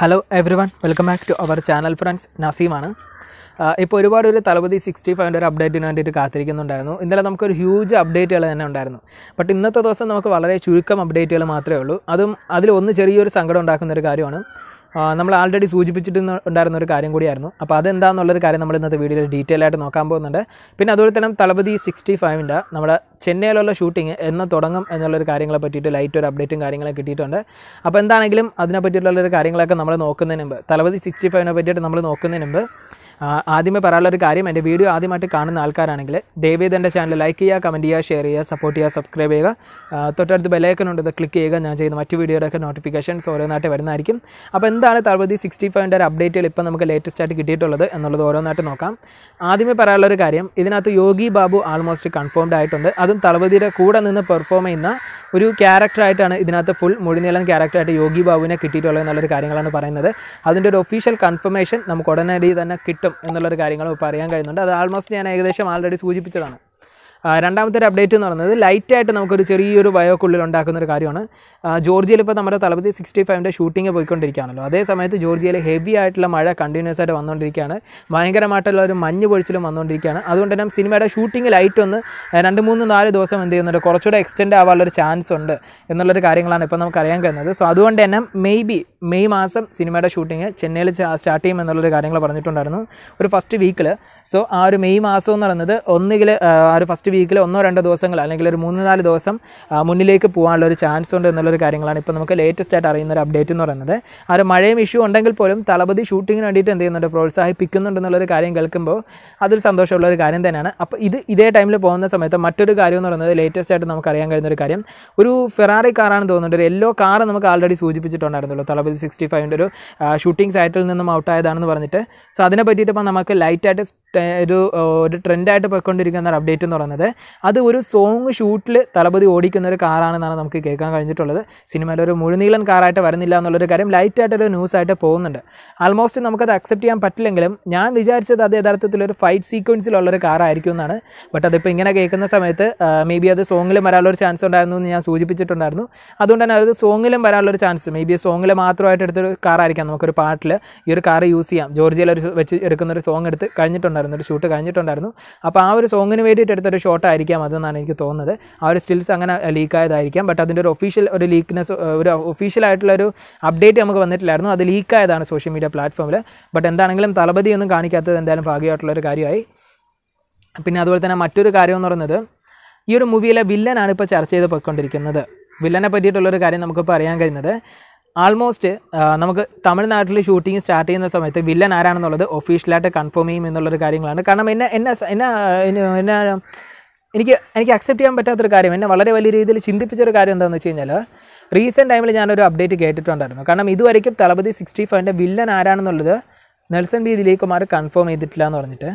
hello everyone welcome back to our channel friends നസീമാണ് ഇപ്പോൾ ഒരുപാട് ഒരു തലപതി സിക്സ്റ്റി ഫൈവിൻ്റെ ഒരു അപ്ഡേറ്റിന് വേണ്ടിയിട്ട് കാത്തിരിക്കുന്നുണ്ടായിരുന്നു ഇന്നലെ നമുക്കൊരു ഹ്യൂജ് അപ്ഡേറ്റുകൾ തന്നെ ഉണ്ടായിരുന്നു ബട്ട് ഇന്നത്തെ ദിവസം നമുക്ക് വളരെ ചുരുക്കം അപ്ഡേറ്റുകൾ മാത്രമേ ഉള്ളൂ അതും അതിൽ ഒന്ന് ചെറിയൊരു സങ്കടം ഉണ്ടാക്കുന്ന ഒരു കാര്യമാണ് നമ്മൾ ആൾറെഡി സൂചിപ്പിച്ചിട്ടുണ്ടായിരുന്ന ഉണ്ടായിരുന്ന ഒരു കാര്യം കൂടിയായിരുന്നു അപ്പോൾ അതെന്താണെന്നുള്ളൊരു കാര്യം നമ്മൾ ഇന്നത്തെ വീഡിയോയിൽ ഡീറ്റെയിൽ ആയിട്ട് നോക്കാൻ പോകുന്നുണ്ട് പിന്നെ അതുപോലെ തന്നെ തളപതി സിക്സ്റ്റി ഫൈവിൻ്റെ നമ്മുടെ ചെന്നൈയിലുള്ള ഷൂട്ടിംഗ് എന്ന് തുടങ്ങും എന്നുള്ളൊരു കാര്യങ്ങളെ പറ്റിയിട്ട് ലൈറ്റ് ഒരു അപ്ഡേറ്റും കാര്യങ്ങളും കിട്ടിയിട്ടുണ്ട് അപ്പോൾ എന്താണെങ്കിലും അതിനെ പറ്റിയിട്ടുള്ളൊരു കാര്യങ്ങളൊക്കെ നമ്മൾ നോക്കുന്നതിന് മുമ്പ് തളപതി സിക്സ്റ്റി ഫൈവിനെ പറ്റിയിട്ട് നമ്മൾ നോക്കുന്നതിന് മുമ്പ് ആദ്യമേ പറയാനുള്ള ഒരു കാര്യം എൻ്റെ വീഡിയോ ആദ്യമായിട്ട് കാണുന്ന ആൾക്കാരാണെങ്കിൽ ദയവേദ് എൻ്റെ ചാനൽ ലൈക്ക് ചെയ്യുക കമൻറ്റ് ചെയ്യുക ഷെയർ ചെയ്യുക സപ്പോർട്ട് ചെയ്യുക സബ്സ്ക്രൈബ് ചെയ്യുക തൊട്ടടുത്ത് ബെലൈക്കൻ ഉണ്ട് ക്ലിക്ക് ചെയ്യുക ഞാൻ ചെയ്യുന്ന മറ്റു വീഡിയോയുടെയൊക്കെ നോട്ടിഫിക്കേഷൻസ് നാട്ടിൽ വരുന്നതായിരിക്കും അപ്പോൾ എന്താണ് തളപതി സിക്സ്റ്റി ഫൈവിൻ്റെ ഒരു അപ്ഡേറ്റുകൾ ഇപ്പോൾ നമുക്ക് ലേറ്റസ്റ്റ് ആയിട്ട് കിട്ടിയിട്ടുള്ളത് എന്നുള്ളത് ഓരോന്നായിട്ട് നോക്കാം ആദ്യമേ പറയാനുള്ള ഒരു കാര്യം ഇതിനകത്ത് യോഗി ബാബു ആൾമോസ്റ്റ് കൺഫേംഡ് ആയിട്ടുണ്ട് അതും തളപതിയുടെ കൂടെ നിന്ന് പെർഫോം ചെയ്യുന്ന ഒരു ക്യാരക്ടറായിട്ടാണ് ഇതിനകത്ത് ഫുൾ മുഴുനീളൻ ക്യാരക്ടറായിട്ട് യോഗി ബാബുവിനെ കിട്ടിയിട്ടുള്ളത് എന്നുള്ളൊരു കാര്യങ്ങളാണ് പറയുന്നത് അതിൻ്റെ ഒരു ഒഫീഷ്യൽ കൺഫർമേഷൻ നമുക്ക് ഉടനടി തന്നെ കിട്ടും എന്നുള്ളൊരു ഇപ്പോൾ പറയാൻ കഴിയുന്നുണ്ട് അത് ആൾമോസ്റ്റ് ഞാൻ ഏകദേശം ആൾറെഡി സൂചിപ്പിച്ചതാണ് രണ്ടാമത്തെ ഒരു അപ്ഡേറ്റ് എന്ന് പറയുന്നത് ലൈറ്റായിട്ട് നമുക്കൊരു ചെറിയൊരു വയോക്കുള്ളിൽ ഉണ്ടാക്കുന്ന ഒരു കാര്യമാണ് ജോർജിയയിൽ ഇപ്പോൾ നമ്മുടെ തലപതി സിക്സ്റ്റി ഫൈവിൻ്റെ ഷൂട്ടിംഗ് പോയിക്കൊണ്ടിരിക്കുകയാണല്ലോ അതേ സമയത്ത് ജോർജിയയിൽ ഹെവി ആയിട്ടുള്ള മഴ കണ്ടിന്യൂസ് ആയിട്ട് വന്നുകൊണ്ടിരിക്കുകയാണ് ഭയങ്കരമായിട്ടുള്ള ഒരു മഞ്ഞ് പൊഴിച്ചിലും വന്നുകൊണ്ടിരിക്കുകയാണ് അതുകൊണ്ട് തന്നെ സിനിമയുടെ ഷൂട്ടിംഗ് ലൈറ്റ് ഒന്ന് രണ്ട് മൂന്ന് നാല് ദിവസം എന്ത് ചെയ്യുന്നുണ്ട് കുറച്ചുകൂടെ എക്സ്റ്റെൻഡ് ആവാനുള്ളൊരു ചാൻസ് ഉണ്ട് എന്നുള്ളൊരു കാര്യങ്ങളാണ് ഇപ്പോൾ നമുക്കറിയാൻ കഴിയുന്നത് സോ അതുകൊണ്ട് തന്നെ മേ ബി മെയ് മാസം സിനിമയുടെ ഷൂട്ടിംഗ് ചെന്നൈയിൽ സ്റ്റാർട്ട് ചെയ്യും എന്നുള്ളൊരു കാര്യങ്ങൾ പറഞ്ഞിട്ടുണ്ടായിരുന്നു ഒരു ഫസ്റ്റ് വീക്കിൽ സോ ആ ഒരു മെയ് മാസം എന്ന് പറയുന്നത് ഒന്നുകിൽ ആ ഒരു ഫസ്റ്റ് നെക്സ്റ്റ് വീക്കിൽ ഒന്നോ രണ്ടോ ദിവസങ്ങൾ അല്ലെങ്കിൽ ഒരു മൂന്ന് നാല് ദിവസം മുന്നിലേക്ക് പോകാനുള്ള ഒരു ചാൻസ് ഉണ്ട് എന്നുള്ളൊരു കാര്യങ്ങളാണ് ഇപ്പോൾ നമുക്ക് ലേറ്റസ്റ്റ് ആയിട്ട് അറിയുന്ന ഒരു അപ്ഡേറ്റ് എന്ന് പറയുന്നത് ആ ഒരു മഴയും ഇഷ്യൂ ഉണ്ടെങ്കിൽ പോലും തളപതി ഷൂട്ടിങ്ങിന് വേണ്ടിയിട്ട് എന്ത് ചെയ്യുന്നുണ്ട് എന്നുള്ളൊരു കാര്യം കേൾക്കുമ്പോൾ അതൊരു സന്തോഷമുള്ള ഒരു കാര്യം തന്നെയാണ് അപ്പോൾ ഇത് ഇതേ ടൈമിൽ പോകുന്ന സമയത്ത് മറ്റൊരു കാര്യം എന്ന് പറയുന്നത് ലേറ്റസ്റ്റ് ആയിട്ട് നമുക്ക് അറിയാൻ കഴിയുന്ന ഒരു കാര്യം ഒരു ഫെറാറി കാറാണ് തോന്നുന്നുണ്ട് ഒരു എല്ലോ കാർ നമുക്ക് ആൾറെഡി സൂചിപ്പിച്ചിട്ടുണ്ടായിരുന്നു തളപതി സിക്സ്റ്റി ഫൈവിൻ്റെ ഒരു ഷൂട്ടിംഗ് സൈറ്റിൽ നിന്നും ഔട്ടായതാണെന്ന് പറഞ്ഞിട്ട് സോ അതിനെ പറ്റിയിട്ട് ഇപ്പോൾ നമുക്ക് ലൈറ്റായിട്ട് ഒരു ഒരു ട്രെൻഡായിട്ട് പോയിക്കൊണ്ടിരിക്കുന്ന ഒരു അപ്ഡേറ്റ് എന്ന് പറയുന്നത് പറയുന്നത് അത് ഒരു സോങ് ഷൂട്ടിൽ തലപതി ഓടിക്കുന്ന ഒരു കാറാണെന്നാണ് നമുക്ക് കേൾക്കാൻ കഴിഞ്ഞിട്ടുള്ളത് സിനിമയിൽ ഒരു മുഴുനീളൻ കാറായിട്ട് വരുന്നില്ല എന്നുള്ളൊരു കാര്യം ലൈറ്റായിട്ടൊരു ന്യൂസായിട്ട് പോകുന്നുണ്ട് ആൾമോസ്റ്റ് നമുക്കത് അക്സെപ്റ്റ് ചെയ്യാൻ പറ്റില്ലെങ്കിലും ഞാൻ വിചാരിച്ചത് അത് യഥാർത്ഥത്തിൽ ഒരു ഫൈറ്റ് സീക്വൻസിലുള്ളൊരു കാറായിരിക്കും എന്നാണ് ബട്ട് അതിപ്പോൾ ഇങ്ങനെ കേൾക്കുന്ന സമയത്ത് മേ ബി അത് സോങ്ങിലും വരാനുള്ളൊരു ചാൻസ് ഉണ്ടായിരുന്നു എന്ന് ഞാൻ സൂചിപ്പിച്ചിട്ടുണ്ടായിരുന്നു അതുകൊണ്ട് തന്നെ അത് സോങ്ങിലും വരാനുള്ളൊരു ചാൻസ് മേ ബി സോങ്ങിൽ മാത്രമായിട്ട് എടുത്തൊരു കാറായിരിക്കാം നമുക്കൊരു പാട്ടിൽ ഈ ഒരു കാർ യൂസ് ചെയ്യാം ജോർജിയിൽ ഒരു വെച്ച് എടുക്കുന്ന ഒരു സോങ് എടുത്ത് കഴിഞ്ഞിട്ടുണ്ടായിരുന്നു ഒരു ഷൂട്ട് കഴിഞ്ഞിട്ടുണ്ടായിരുന്നു അപ്പോൾ ആ ഒരു സോങ്ങിന് വേണ്ടിയിട്ട് എടുത്തൊരു ഷോട്ടായിരിക്കാം അതെന്നാണ് എനിക്ക് തോന്നുന്നത് ആ ഒരു സ്റ്റിൽസ് അങ്ങനെ ലീക്കായതായിരിക്കാം ബട്ട് അതിൻ്റെ ഒരു ഒഫീഷ്യൽ ഒരു ലീക്ക്നെസ് ഒരു ഒഫീഷ്യലായിട്ടുള്ള ഒരു അപ്ഡേറ്റ് നമുക്ക് വന്നിട്ടില്ലായിരുന്നു അത് ലീക്കായതാണ് സോഷ്യൽ മീഡിയ പ്ലാറ്റ്ഫോമിൽ ബട്ട് എന്താണെങ്കിലും തലപതിയൊന്നും കാണിക്കാത്തത് എന്തായാലും ഭാഗ്യമായിട്ടുള്ളൊരു കാര്യമായി പിന്നെ അതുപോലെ തന്നെ മറ്റൊരു കാര്യം എന്ന് പറയുന്നത് ഈ ഒരു മൂവിയിലെ വില്ലനാണ് ഇപ്പോൾ ചർച്ച ചെയ്ത് പോയിക്കൊണ്ടിരിക്കുന്നത് വില്ലനെ പറ്റിയിട്ടുള്ളൊരു കാര്യം നമുക്കിപ്പോൾ അറിയാൻ കഴിയുന്നത് ആൾമോസ്റ്റ് നമുക്ക് തമിഴ്നാട്ടിൽ ഷൂട്ടിംഗ് സ്റ്റാർട്ട് ചെയ്യുന്ന സമയത്ത് വില്ലൻ ആരാണെന്നുള്ളത് ഒഫീഷ്യലായിട്ട് കൺഫേം ചെയ്യും എന്നുള്ളൊരു കാര്യങ്ങളാണ് കാരണം എന്നെ എന്നെ എന്നെ എന്നെ എനിക്ക് എനിക്ക് അക്സെപ്റ്റ് ചെയ്യാൻ പറ്റാത്തൊരു കാര്യം എന്നെ വളരെ വലിയ രീതിയിൽ ചിന്തിപ്പിച്ചൊരു കാര്യം എന്താണെന്ന് വെച്ച് കഴിഞ്ഞാൽ റീസെൻറ്റ് ടൈമിൽ ഞാനൊരു അപ്ഡേറ്റ് കേട്ടിട്ടുണ്ടായിരുന്നു കാരണം ഇതുവരെയ്ക്കും തളപതി സിക്സ്റ്റി ഫൈവിൻ്റെ വില്ലൻ ആരാണെന്നുള്ളത് നെൽസൺ ബി ദിലീകുമാർ കൺഫേം ചെയ്തിട്ടില്ല എന്ന് പറഞ്ഞിട്ട്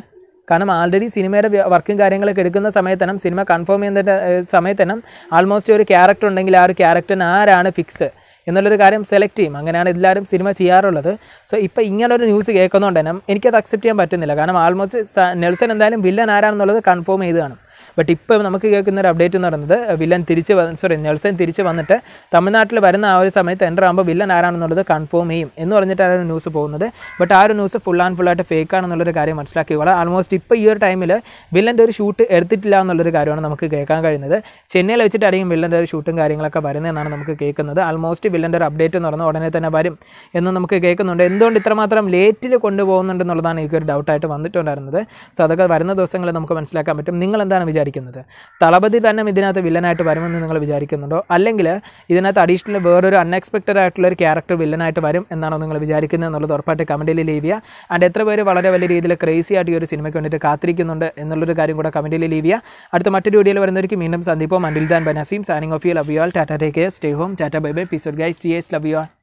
കാരണം ആൾറെഡി സിനിമയുടെ വർക്കും കാര്യങ്ങളൊക്കെ എടുക്കുന്ന സമയത്തന്നെ സിനിമ കൺഫേം ചെയ്യുന്ന സമയത്തന്നെ ആൾമോസ്റ്റ് ഒരു ക്യാരക്ടർ ഉണ്ടെങ്കിൽ ആ ഒരു ക്യാരക്ടറിന് ആരാണ് ഫിക്സ് എന്നുള്ളൊരു കാര്യം സെലക്ട് ചെയ്യും അങ്ങനെയാണ് എല്ലാവരും സിനിമ ചെയ്യാറുള്ളത് സോ ഇപ്പോൾ ഇങ്ങനൊരു ന്യൂസ് കേൾക്കുന്നതുകൊണ്ട് തന്നെ എനിക്കത് അക്സെപ്റ്റ് ചെയ്യാൻ പറ്റുന്നില്ല കാരണം ആൾമോസ്റ്റ് നെൽസൺ എന്തായാലും വില്ലൻ ആരാണെന്നുള്ളത് കൺഫേം ചെയ്ത് കാണും ബട്ട് ഇപ്പോൾ നമുക്ക് കേൾക്കുന്ന ഒരു അപ്ഡേറ്റ് എന്ന് പറയുന്നത് വില്ലൻ തിരിച്ച് സോറി നെൽസൺ തിരിച്ച് വന്നിട്ട് തമിഴ്നാട്ടിൽ വരുന്ന ആ ഒരു സമയത്ത് എൻ്റർ ആകുമ്പോൾ വില്ലൻ ആരാണെന്നുള്ളത് കൺഫേം ചെയ്യും എന്ന് പറഞ്ഞിട്ടാണ് ഒരു ന്യൂസ് പോകുന്നത് ബട്ട് ആ ഒരു ന്യൂസ് ഫുൾ ആൻഡ് ഫുൾ ആയിട്ട് ഫേക്ക് ആണെന്നുള്ളൊരു കാര്യം മനസ്സിലാക്കിക്കോളാം ആൾമോസ്റ്റ് ഇപ്പോൾ ഈ ഒരു ടൈമിൽ വില്ലൻ്റെ ഒരു ഷൂട്ട് എടുത്തിട്ടില്ല എന്നുള്ളൊരു കാര്യമാണ് നമുക്ക് കേൾക്കാൻ കഴിയുന്നത് ചെന്നൈയിൽ വെച്ചിട്ടായിരിക്കും വില്ലൻ്റെ ഒരു ഷൂട്ടും കാര്യങ്ങളൊക്കെ വരുന്നതെന്നാണ് നമുക്ക് കേൾക്കുന്നത് ആൾമോസ്റ്റ് വില്ലൻ്റെ ഒരു അപ്ഡേറ്റ് എന്ന് പറഞ്ഞാൽ ഉടനെ തന്നെ വരും എന്ന് നമുക്ക് കേൾക്കുന്നുണ്ട് എന്തുകൊണ്ട് ഇത്രമാത്രം ലേറ്റിൽ കൊണ്ടുപോകുന്നുണ്ടെന്നുള്ളതാണ് എനിക്കൊരു ഡൗട്ടായിട്ട് വന്നിട്ടുണ്ടായിരുന്നത് സോ അതൊക്കെ വരുന്ന ദിവസങ്ങളിൽ നമുക്ക് മനസ്സിലാക്കാൻ പറ്റും നിങ്ങൾ എന്താണ് വിചാരിച്ചത് വിചാരിക്കുന്നത് തളപതി തന്നെ ഇതിനകത്ത് വില്ലനായിട്ട് വരുമെന്ന് നിങ്ങൾ വിചാരിക്കുന്നുണ്ടോ അല്ലെങ്കിൽ ഇതിനകത്ത് അഡീഷണൽ വേറൊരു അൺഎക്സ്പെക്റ്റഡ് ആയിട്ടുള്ള ഒരു ക്യാരക്ടർ വില്ലനായിട്ട് വരും എന്നാണോ നിങ്ങൾ വിചാരിക്കുന്നത് എന്നുള്ളത് ഉറപ്പായിട്ട് കമൻറ്റിൽ ലീവ് ചെയ്യുക ആൻഡ് എത്ര പേര് വളരെ വലിയ രീതിയിൽ ക്രേസി ആയിട്ട് ഈ ഒരു സിനിമയ്ക്ക് വേണ്ടിയിട്ട് കാത്തിരിക്കുന്നുണ്ട് എന്നുള്ളൊരു കാര്യം കൂടെ കമൻറ്റിൽ ലീവ് ചെയ്യുക അടുത്ത മറ്റൊരു വീഡിയോയിൽ വരുന്നവർക്ക് വീണ്ടും സന്ദീപം അനിൽ ദാൻ ബനാസീം signing off you love you all tata take care stay home tata bye bye peace guys T S love you all